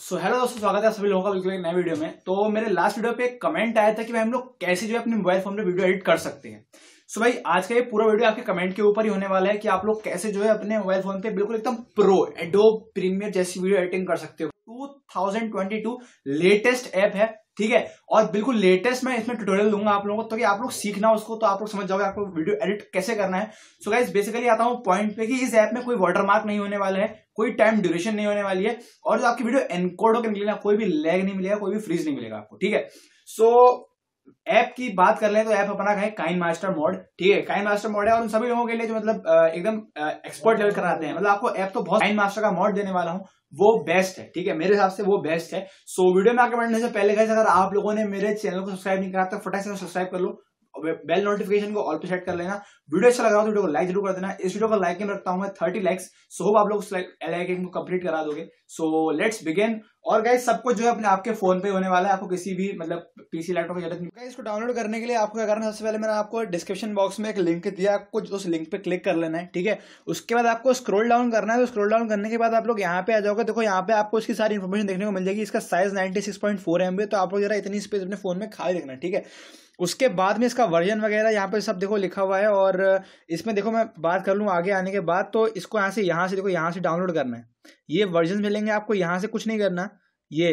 so hello दोस्तों स्वागत है सभी लोगों का बिल्कुल एक नए वीडियो में तो मेरे लास्ट वीडियो पे एक कमेंट आया था कि भाई हम लोग कैसे जो है अपने मोबाइल फोन में वीडियो एडिट कर सकते हैं सो भाई आज का ये पूरा वीडियो आपके कमेंट के ऊपर ही होने वाला है कि आप लोग कैसे जो है अपने मोबाइल फोन पे बिल्कुल एकदम प्रो एडो प्रीमियर जैसी वीडियो एडिटिंग कर सकते हो 2022 लेटेस्ट ऐप है ठीक है और बिल्कुल लेटेस्ट मैं इसमें ट्यूटोरियल दूंगा आप लोगों को तो कि आप लोग सीखना उसको तो आप लोग समझ जाओगे आपको वीडियो एडिट कैसे करना है सो गाइज बेसिकली आता हूँ पॉइंट पे कि इस ऐप में कोई वाटर मार्क नहीं होने वाला है कोई टाइम ड्यूरेशन नहीं होने वाली है और जो आपकी वीडियो एनकोड होकर निकलेगा कोई भी लैग नहीं मिलेगा कोई भी फ्रीज नहीं मिलेगा आपको ठीक है सो ऐप की बात कर लें तो ऐप अपना है काइन मास्टर मोड ठीक है काइन मास्टर मोड है और उन सभी लोगों के लिए जो मतलब एकदम एक्सपर्ट लेवल कराते हैं मतलब आपको ऐप तो बहुत काइन मास्टर का मोड देने वाला हूं वो बेस्ट है ठीक है मेरे हिसाब से वो बेस्ट है सो वीडियो में आगे बढ़ने से पहले गए अगर आप लोगों ने मेरे चैनल को सब्सक्राइब नहीं करा तो फटाक से सब्सक्राइब कर लो बेल नोटिफिकेशन को ऑल पे सेट कर लेना वीडियो अच्छा लग रहा हो तो वीडियो को लाइक जरूर कर देना इस वीडियो को लाइक में रखता हूं मैं थर्टी लाइक्स सो होप आप लोग कंप्लीट करा दोगे सो लेट्स बिगेन और गाइज सब कुछ जो है अपने आपके फोन पे होने वाला है आपको किसी भी मतलब पीसी लैपटॉप की जरूरत नहीं गाइज इसको डाउनलोड करने के लिए आपको क्या करना है सबसे पहले मैंने आपको डिस्क्रिप्शन बॉक्स में एक लिंक दिया आपको उस लिंक पे क्लिक कर लेना है ठीक है उसके बाद आपको स्क्रोल डाउन करना है तो स्क्रोल डाउन करने के बाद आप लोग यहाँ पे आ जाओगे देखो यहाँ पे आपको इसकी सारी इन्फॉर्मेशन देखने को मिल जाएगी इसका size ninety six point four M B तो आप लोग जरा इतनी स्पेस अपने फोन में खाली देखना ठीक है उसके बाद में इसका वर्जन वगैरह यहाँ पे सब देखो लिखा हुआ है और इसमें देखो मैं बात कर लूँ आगे आने के बाद तो इसको यहाँ से यहाँ से देखो यहाँ से डाउनलोड करना है ये वर्जन मिलेंगे आपको यहाँ से कुछ नहीं करना ये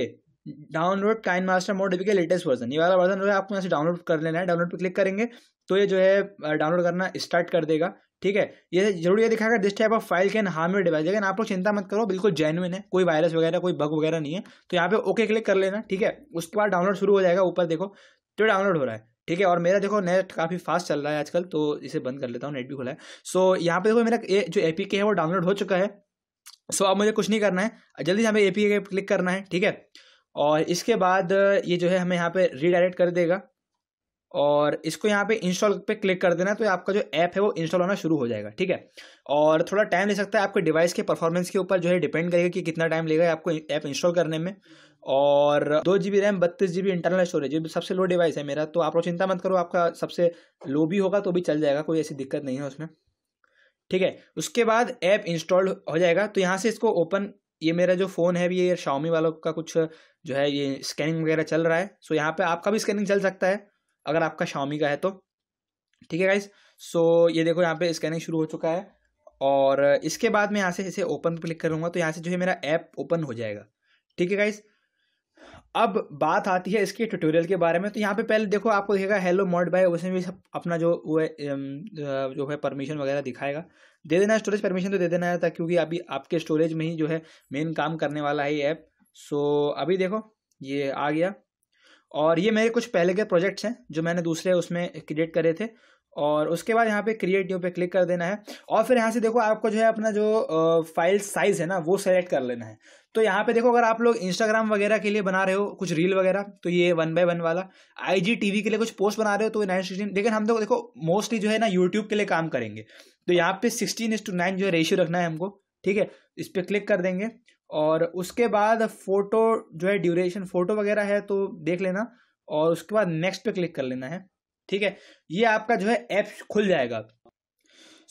डाउनलोड काइन मास्टर मोड के लेटेस्ट वर्जन ये वाला वर्जन जो है आपको यहाँ से डाउनलोड कर लेना है डाउनलोड पर क्लिक करेंगे तो ये जो है डाउनलोड करना स्टार्ट कर देगा ठीक है ये जरूर ये दिखाएगा this type of file can harm your device लेकिन आप लोग चिंता मत करो बिल्कुल जेनुइन है कोई वायरस वगैरह कोई बग वगैरह नहीं है तो यहाँ पे ओके क्लिक कर लेना ठीक है उसके बाद डाउनलोड शुरू हो जाएगा ऊपर देखो तो डाउनलोड हो रहा है ठीक है और मेरा देखो नेट काफ़ी फास्ट चल रहा है आजकल तो इसे बंद कर लेता हूँ नेट भी खुला है सो so, यहाँ पे देखो मेरा ए, जो ए है वो डाउनलोड हो चुका है सो अब मुझे कुछ नहीं करना है जल्दी से हमें ए पी क्लिक करना है ठीक है और इसके बाद ये जो है हमें यहाँ पे रीडायरेक्ट कर देगा और इसको यहाँ पे इंस्टॉल पे क्लिक कर देना तो आपका जो ऐप है वो इंस्टॉल होना शुरू हो जाएगा ठीक है और थोड़ा टाइम ले सकता है आपके डिवाइस के परफॉर्मेंस के ऊपर जो है डिपेंड करेगा कि कितना टाइम लेगा आपको ऐप इंस्टॉल करने में और दो जी बी रैम बत्तीस जी बी इंटरनल स्टोरेज जो सबसे लो डिवाइस है मेरा तो आप लोग चिंता मत करो आपका सबसे लो भी होगा तो भी चल जाएगा कोई ऐसी दिक्कत नहीं है उसमें ठीक है उसके बाद ऐप इंस्टॉल हो जाएगा तो यहाँ से इसको ओपन ये मेरा जो फ़ोन है भी ये शाओमी वालों का कुछ जो है ये स्कैनिंग वगैरह चल रहा है सो यहाँ पे आपका भी स्कैनिंग चल सकता है अगर आपका शाओमी का है तो ठीक है गाइज सो ये देखो यहाँ पे स्कैनिंग शुरू हो चुका है और इसके बाद मैं यहाँ से इसे ओपन पर क्लिक करूँगा तो यहाँ से जो है मेरा ऐप ओपन हो जाएगा ठीक है गाइज अब बात आती है इसके ट्यूटोरियल के बारे में तो यहाँ पे पहले देखो आपको दिखेगा हेलो मॉड बाय उसमें भी सब अपना जो वो जो है परमिशन वगैरह दिखाएगा दे देना स्टोरेज परमिशन तो दे देना है क्योंकि अभी आपके स्टोरेज में ही जो है मेन काम करने वाला है ये ऐप सो अभी देखो ये आ गया और ये मेरे कुछ पहले के प्रोजेक्ट्स हैं जो मैंने दूसरे उसमें क्रिएट करे थे और उसके बाद यहाँ पे क्रिएट न्यू पे क्लिक कर देना है और फिर यहाँ से देखो आपको जो है अपना जो फाइल साइज़ है ना वो सेलेक्ट कर लेना है तो यहाँ पे देखो अगर आप लोग इंस्टाग्राम वगैरह के लिए बना रहे हो कुछ रील वगैरह तो ये वन बाय वन वाला आई के लिए कुछ पोस्ट बना रहे हो तो नाइन सिक्सटीन लेकिन हम लोग तो देखो मोस्टली जो है ना यूट्यूब के लिए काम करेंगे तो यहाँ पे सिक्सटीन इज टू नाइन जो है रेशियो रखना है हमको ठीक है इस पर क्लिक कर देंगे और उसके बाद फ़ोटो जो है ड्यूरेशन फ़ोटो वगैरह है तो देख लेना और उसके बाद नेक्स्ट पे क्लिक कर लेना है ठीक है ये आपका जो है ऐप खुल जाएगा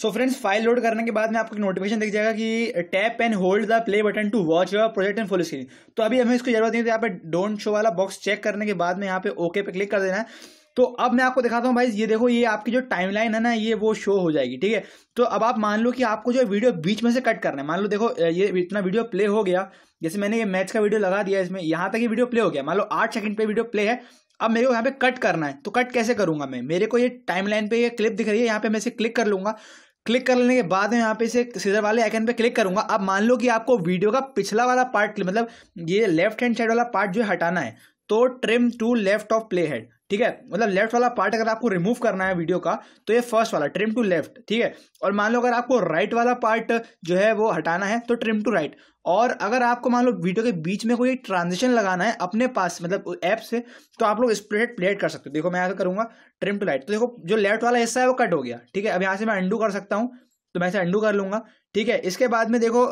सो फ्रेंड्स फाइल लोड करने के बाद में आपको नोटिफिकेशन दिख जाएगा कि tap and hold the play button to watch your project in full screen तो अभी हमें इसकी जरूरत नहीं है तो यहाँ पे डोंट शो वाला बॉक्स चेक करने के बाद में यहाँ पे ओके पे क्लिक कर देना है तो अब मैं आपको दिखाता हूँ भाई ये देखो ये आपकी जो टाइमलाइन है ना ये वो शो हो जाएगी ठीक है तो अब आप मान लो कि आपको जो वीडियो बीच में से कट करना है मान लो देखो ये इतना वीडियो प्ले हो गया जैसे मैंने ये मैच का वीडियो लगा दिया इसमें यहाँ तक ये वीडियो प्ले हो गया मान लो आठ सेकंड पे वीडियो प्ले है अब मेरे को यहाँ पे कट करना है तो कट कैसे करूँगा मैं मेरे को ये टाइम लाइन पे ये क्लिप दिख रही है यहाँ पे मैं इसे क्लिक कर लूंगा क्लिक कर लेने के बाद मैं यहाँ पे इसे सीधर वाले आइकन पे क्लिक करूंगा अब मान लो कि आपको वीडियो का पिछला वाला पार्ट मतलब ये लेफ्ट हैंड साइड वाला पार्ट जो है हटाना है तो trim to left of playhead ठीक है मतलब लेफ्ट वाला पार्ट अगर आपको रिमूव करना है वीडियो का तो ये फर्स्ट वाला ट्रिम टू लेफ्ट ठीक है और मान लो अगर आपको राइट वाला पार्ट जो है वो हटाना है तो ट्रिम टू राइट और अगर आपको मान लो वीडियो के बीच में कोई ट्रांजिशन लगाना है अपने पास मतलब ऐप से तो आप लोग स्प्लेट प्लेट कर सकते हो देखो मैं यहाँ करूँगा ट्रिम टू राइट तो देखो जो लेफ्ट वाला हिस्सा है वो कट हो गया ठीक है अब यहाँ से मैं अंडू कर सकता हूँ तो मैं इसे अंडू कर लूँगा ठीक है इसके बाद में देखो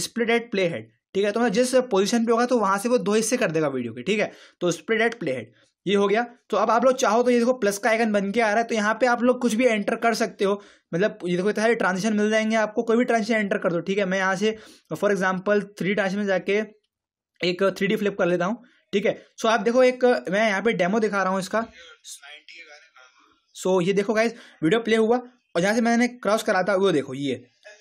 स्प्लिट एट प्ले हेड ठीक है तो मैं मतलब जिस पोजीशन पे होगा तो वहाँ से वो दो हिस्से कर देगा वीडियो के ठीक है तो स्प्लिट एट प्ले हेड ये हो गया तो अब आप लोग चाहो तो ये देखो प्लस का आइकन बन के आ रहा है तो यहाँ पे आप लोग कुछ भी एंटर कर सकते हो मतलब ये देखो इतना ट्रांजेक्शन मिल जाएंगे आपको कोई भी ट्रांजेक्शन एंटर कर दो ठीक है मैं यहाँ से फॉर एग्जाम्पल थ्री ट्रांजेक्शन में जाके एक थ्री डी फ्लिप कर लेता हूँ ठीक है सो आप देखो एक मैं यहाँ पे डेमो दिखा रहा हूँ इसका सो ये देखो गाइज वीडियो प्ले हुआ और जहाँ से मैंने क्रॉस करा था वो देखो ये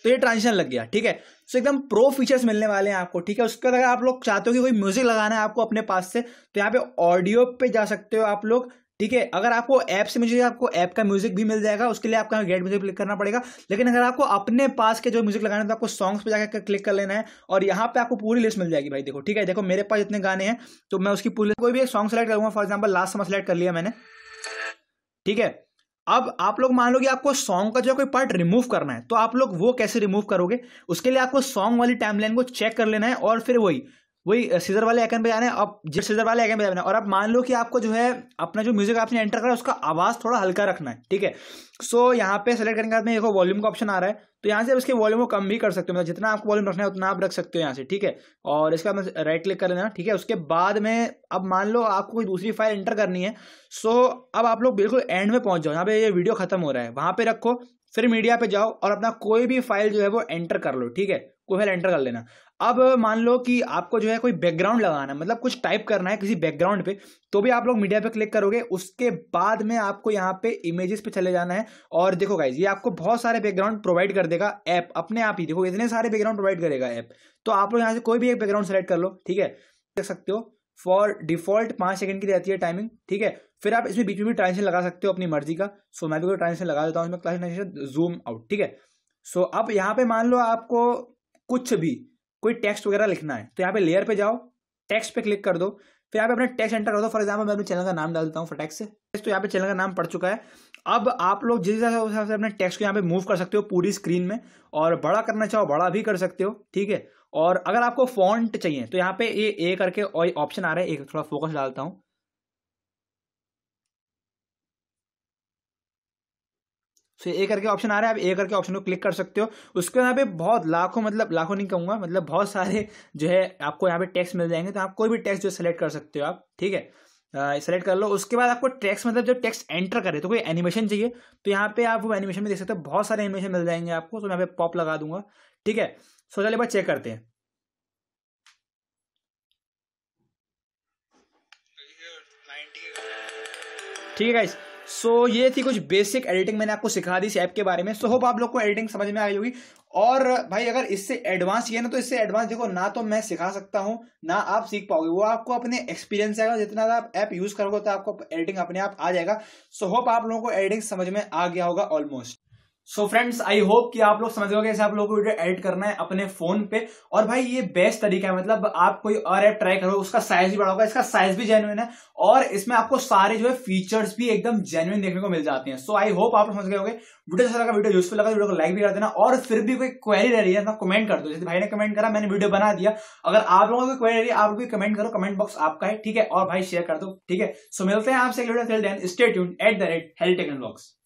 तो ये ट्रांजिशन लग गया ठीक है सो एकदम प्रो फीचर्स मिलने वाले हैं आपको ठीक है उसके बाद अगर आप लोग चाहते हो कि कोई म्यूजिक लगाना है आपको अपने पास से तो यहाँ पे ऑडियो पे जा सकते हो आप लोग ठीक है अगर आपको ऐप से म्यूजिक आपको ऐप का म्यूजिक भी मिल जाएगा उसके लिए आपका गेट म्यूजिक क्लिक करना पड़ेगा लेकिन अगर आपको अपने पास के जो म्यूजिक लगाना है तो आपको सॉन्ग्स पे जाकर क्लिक कर लेना है और यहाँ पे आपको पूरी लिस्ट मिल जाएगी भाई देखो ठीक है देखो मेरे पास इतने गाने हैं तो मैं उसकी पूरी कोई भी एक सॉन्ग सेलेक्ट करूँगा फॉर एग्जाम्पल लास्ट समा सेलेक्ट कर लिया मैंने ठीक है अब आप लोग मान लो कि आपको सॉन्ग का जो कोई पार्ट रिमूव करना है तो आप लोग वो कैसे रिमूव करोगे उसके लिए आपको सॉन्ग वाली टाइमलाइन को चेक कर लेना है और फिर वही वही सीजर वाले आइकन पे जाना है आप जिस सीजर वाले आइकन पे जाना है और आप मान लो कि आपको जो है अपना जो म्यूजिक आपने एंटर करा उसका आवाज़ थोड़ा हल्का रखना है ठीक है सो यहाँ पे सेलेक्ट करने के बाद में देखो वॉल्यूम का ऑप्शन आ रहा है तो यहाँ से इसके वॉल्यूम को कम भी कर सकते हो मतलब जितना आपको वॉल्यूम रखना है उतना आप रख सकते हो यहाँ से ठीक है और इसका राइट मतलब क्लिक कर लेना ठीक है उसके बाद में अब मान लो आपको कोई दूसरी फाइल एंटर करनी है सो अब आप लोग बिल्कुल एंड में पहुंच जाओ यहाँ पे ये वीडियो खत्म हो रहा है वहां पे रखो फिर मीडिया पे जाओ और अपना कोई भी फाइल जो है वो एंटर कर लो ठीक है कोई फाइल एंटर कर लेना अब मान लो कि आपको जो है कोई बैकग्राउंड लगाना है मतलब कुछ टाइप करना है किसी बैकग्राउंड पे तो भी आप लोग मीडिया पे क्लिक करोगे उसके बाद में आपको यहाँ पे इमेजेस पे चले जाना है और देखो गाइज ये आपको बहुत सारे बैकग्राउंड प्रोवाइड कर देगा ऐप अपने आप ही देखो इतने सारे बैकग्राउंड प्रोवाइड करेगा ऐप तो आप लोग यहाँ से कोई भी एक बैकग्राउंड सेलेक्ट कर लो ठीक है देख सकते हो फॉर डिफॉल्ट पाँच सेकंड की रहती है टाइमिंग ठीक है फिर आप इसमें बीच में भी ट्रांसलेशन लगा सकते हो अपनी मर्जी का सो मैं भी ट्रांसलेशन लगा देता हूँ इसमें क्लास जूम आउट ठीक है सो अब यहाँ पे मान लो आपको कुछ भी कोई टेक्स्ट वगैरह लिखना है तो यहाँ पे लेयर पे जाओ टेक्स्ट पे क्लिक कर दो फिर यहाँ पे अपने टेक्स्ट एंटर कर दो फॉर एग्जाम्पल मैं अपने चैनल का नाम डाल देता हूँ फटेक्स से तो यहाँ पे चैनल का नाम पड़ चुका है अब आप लोग जिस हिसाब से अपने टेक्स्ट को यहाँ पे मूव कर सकते हो पूरी स्क्रीन में और बड़ा करना चाहो बड़ा भी कर सकते हो ठीक है और अगर आपको फॉन्ट चाहिए तो यहाँ पे ये ए करके और ऑप्शन आ रहा है एक थोड़ा फोकस डालता हूँ सो ए करके ऑप्शन आ रहा है आप ए करके ऑप्शन को क्लिक कर सकते हो उसके यहाँ पे बहुत लाखों मतलब लाखों नहीं कहूंगा मतलब बहुत सारे जो है आपको यहाँ पे टैक्स मिल जाएंगे तो आप कोई भी टैक्स जो सेलेक्ट कर सकते हो आप ठीक है सेलेक्ट कर लो उसके बाद आपको टैक्स मतलब जब टैक्स एंटर करे तो कोई एनिमेशन चाहिए तो यहाँ पे आप वो एनिमेशन में देख सकते हो बहुत सारे एनिमेशन मिल जाएंगे आपको तो यहाँ पे पॉप लगा दूंगा ठीक है सो चलिए बात चेक करते हैं ठीक है गाइस सो so, ये थी कुछ बेसिक एडिटिंग मैंने आपको सिखा दी इस ऐप के बारे में सो so, होप आप लोग को एडिटिंग समझ में आई होगी और भाई अगर इससे एडवांस ये ना तो इससे एडवांस देखो ना तो मैं सिखा सकता हूँ ना आप सीख पाओगे वो आपको अपने एक्सपीरियंस आएगा जितना आप ऐप यूज करोगे तो आपको एडिटिंग अपने आप आ जाएगा सो so, होप आप लोगों को एडिटिंग समझ में आ गया होगा almost so friends I hope कि आप लोग समझ गए कैसे आप लोगों को वीडियो एडिट करना है अपने फोन पे और भाई ये बेस्ट तरीका है मतलब आप कोई और ऐप ट्राई करो उसका साइज भी बड़ा होगा इसका साइज भी जेनुइन है और इसमें आपको सारे जो है फीचर्स भी एकदम जेनुइन देखने को मिल जाते हैं सो आई होप आप लोग समझ गए होंगे वीडियो अच्छा लगा वीडियो यूजफुल लगा वीडियो को लाइक भी कर देना और फिर भी कोई क्वेरी रह रही है कमेंट तो कर दो जैसे भाई ने कमेंट करा मैंने वीडियो बना दिया अगर आप लोगों को क्वेरी रही है आप भी कमेंट करो कमेंट बॉक्स आपका है ठीक है और भाई शेयर कर दो ठीक है सो मिलते हैं आपसे state at the rate health टेक्नोलॉक्स